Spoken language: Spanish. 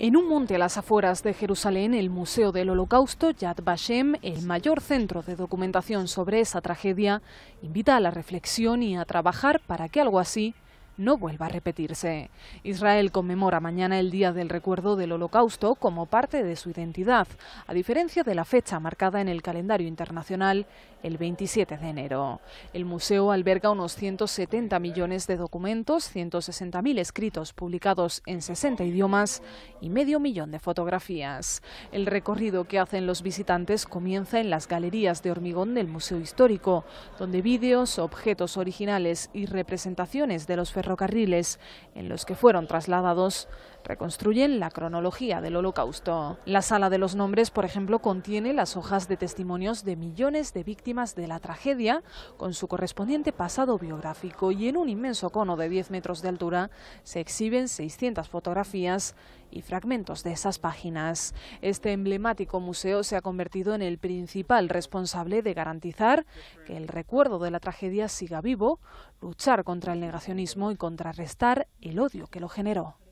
En un monte a las afueras de Jerusalén, el Museo del Holocausto Yad Vashem, el mayor centro de documentación sobre esa tragedia, invita a la reflexión y a trabajar para que algo así no vuelva a repetirse. Israel conmemora mañana el Día del Recuerdo del Holocausto como parte de su identidad, a diferencia de la fecha marcada en el calendario internacional el 27 de enero. El museo alberga unos 170 millones de documentos, 160.000 escritos publicados en 60 idiomas y medio millón de fotografías. El recorrido que hacen los visitantes comienza en las galerías de hormigón del Museo Histórico, donde vídeos, objetos originales y representaciones de los ferrocarriles ferrocarriles en los que fueron trasladados reconstruyen la cronología del holocausto. La sala de los nombres, por ejemplo, contiene las hojas de testimonios de millones de víctimas de la tragedia, con su correspondiente pasado biográfico, y en un inmenso cono de 10 metros de altura se exhiben 600 fotografías y fragmentos de esas páginas. Este emblemático museo se ha convertido en el principal responsable de garantizar que el recuerdo de la tragedia siga vivo, luchar contra el negacionismo y contrarrestar el odio que lo generó.